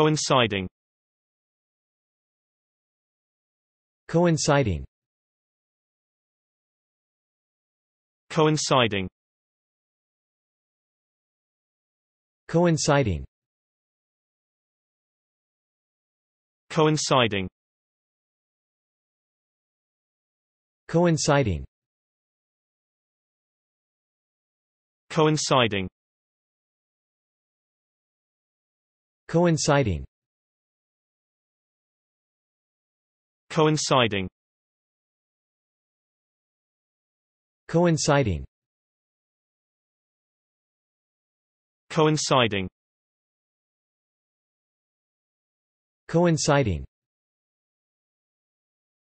Coinciding Coinciding Coinciding Coinciding Coinciding Coinciding Coinciding Coinciding Coinciding Coinciding Coinciding Coinciding